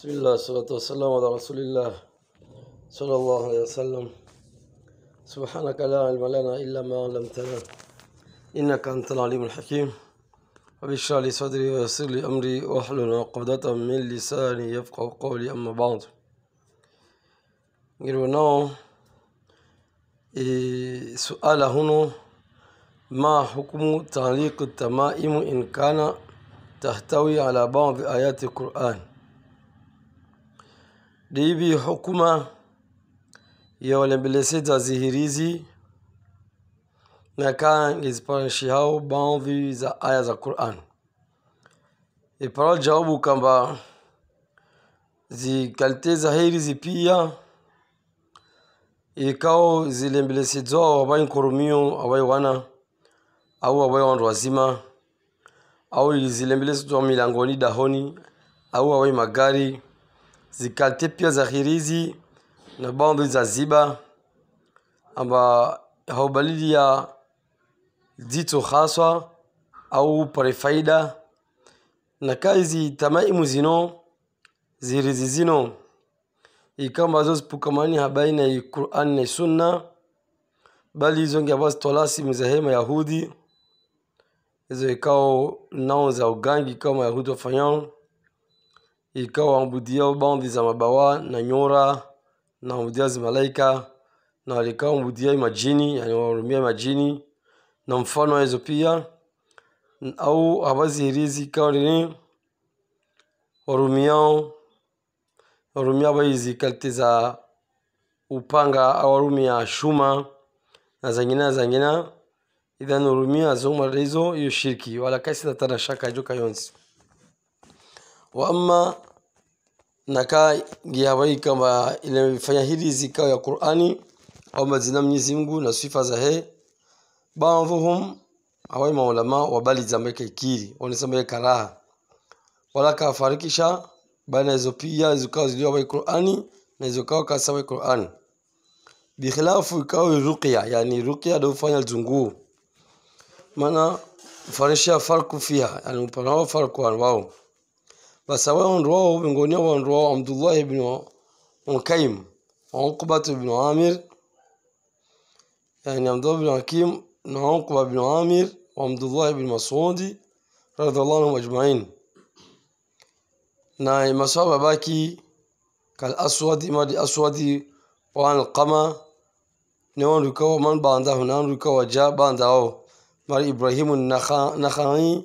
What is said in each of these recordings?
بسم الله والصلاة والسلام على رسول الله صلى الله عليه وسلم سبحانك لا علم لنا إلا ما علمتنا إنك أنت العليم الحكيم رب لي صدري ويسر لي أمري واحلل عقدة من لساني يفقه قولي أما بعد قالوا سؤال هنا ما حكم تعليق التمائم إن كان تحتوي على بعض آيات القرآن Diyiɓi hukuma ya blessé za zihirizi na kaa ispanshi hao baadhi za aya za Quran ipara jawabu kamba zikalite za hirizi pia ikao zilembelesi zao abai nkurumio abai wana au abai wandu wazima au zilembelesi zao milangoni dahoni au abai magari zikate pia za hirizi na bandu za ziba amba haubalili ya zito haswa au pare faida na kazi tamaimu zino zirizi zino ikamba zo zipukamani habaina ya qurani na sunna bali zongi ambazo tolasi mzahema yahudi hizo ikao nao za ugangi kama yahudi wafanyao ikawa waabudiao bandi za mabawa na nyora na waabudiao malaika na walikao waabudiao majini yani warumia majini na mfano wa hizo pia au hirizi ikawa nini warumiao warumiao hizi kalite za upanga au warumia shuma na zangina zangina idhani warumia zomara hizo hiyo shirki wala kasi na shaka joka waama nakaa ngihabaika inafanya hili zikao ya qurani au mazina mnyezi mngu na sifa za he bavuhum awai maulama wabaliza mbeke kiri onesema karaha wala kafarikisha baina hizo pia zikao ziliwa qurani na zikao kasawa qurani bikhilafu ikawi ruqya yani ruqya ndio fanya zunguu maana farisha farku fiha yani upanao farku wao فسواء رواه من ومن رواه عبد الله بن مكيم وعقبة بن عامر يعني عبد الله بن حكيم وعقبة بن عامر وعبد الله بن مسعود رضي الله عنهم أجمعين na masu babaki kal aswadi ma di aswadi wa an qama ne wan rukawa man ba anda hunan rukawa ja ba anda o mar ibrahim an nakhani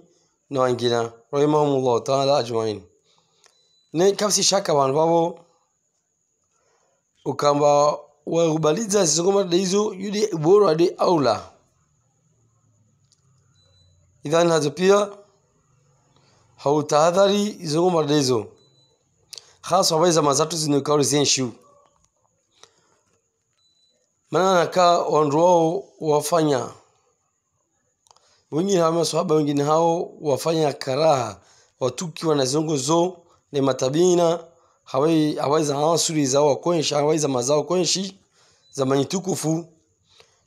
no an gina rahimahumullah ta'ala ajma'in nekabasishaka abantu babo ukamba warubaliza zizongomata izo yudi bora de aula idhani hazo pia hautahadhari izongomata izo hasa habari za mazatu zenshu maana nakaa wandu wao wafanya wengine hawa maswahaba wengine hao wafanya karaha watuki wanazongozo matabina hawai hawaiza ansuri zawa kwenshi hawaiza mazao kwenshi zamani tukufu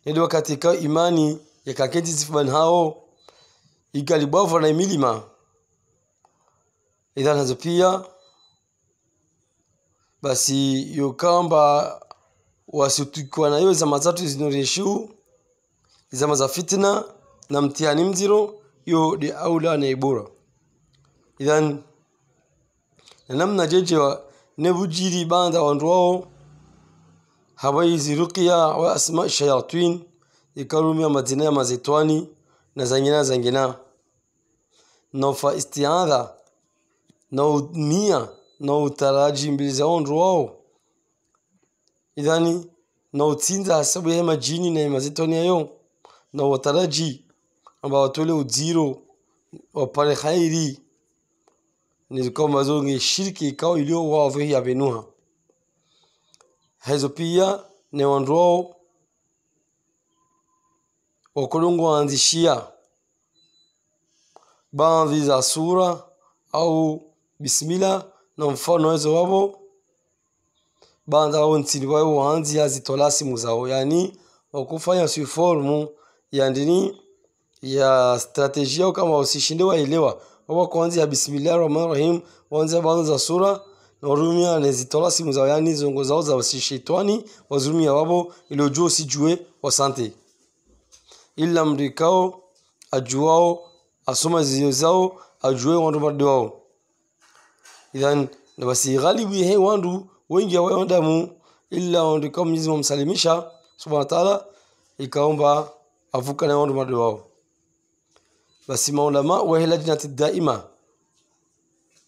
ndio ka imani ya kaketi zifubani hao igalibavu na milima idha nazo basi yokamba wasitukwa nayo zama zatu zinoreshu zama za fitina na mtihani mziro yo de aula na ibura idhan na namna jejewa ne bujiri banda wandu wao hawaizi ruqya wa asma shayatin ikarumia madina ya mazitwani na zangina zangina na ufa istiadha na nia na utaraji mbili za wandu wao idhani na utsinza hasabu ya majini na mazitwani yayo na utaraji ambao tole uziro pale khairi nilikuwa mazungishiriki ikao ya venuha hezo pia ne wanduao wakolongo waanzishia baadhi za sura au bismila na mfano wezo wavo banda ao ntsini wao waanzi zitola simu zao yani wakufanya si yandini ya strategia kama usishinde waelewa wapa kuanzia bismillahi rahmani rahim waanzia baadhi za sura na warumia anazitola simu zao yani zongo zao za shetani wazurumia wabo iliojua usijue wasante ila mrikao ajuao asoma zio zao ajue wandu mardi wao idhan na basi ghalibu he wandu wengi hawaondamu ila wandikao msalimisha subhanahu wa ta'ala ikaomba avuka na wandu mardi wao basi maulama wa hila daima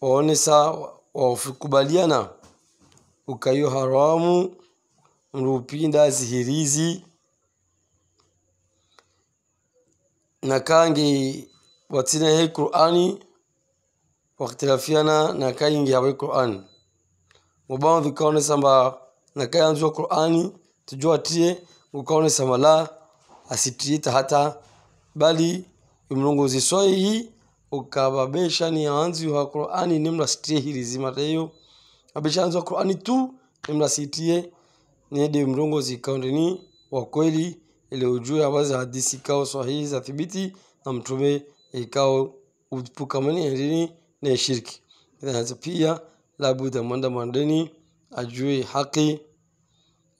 waone sawa wakubaliana ukayo haramu mrupinda zihirizi na kangi watina he qur'ani wakhtirafiana na kangi hawe qur'ani mubao vikaone samba na kayanzwa qur'ani tujua tie ukaone samba asitiita hata bali hii ukababesha ni anzi wa Qur'ani ni nemlasitie hili zima tayo abesha anzi wa Qur'ani tu ni ni de mlongozi kaunde ni wa kweli ile ujue habari hadisi kao sahihi za thibiti na mtume ikao upuka mani elini na shirki inaanza pia labuda manda mandeni ajue haki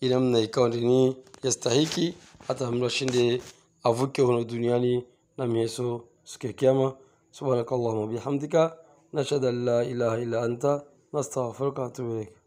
ile mna ikao ndeni yastahiki hata mlashinde avuke huko duniani لم نعم يسو سكي كيما سبحانك اللهم وبحمدك نشهد أن لا إله إلا أنت نستغفرك ونتوب إليك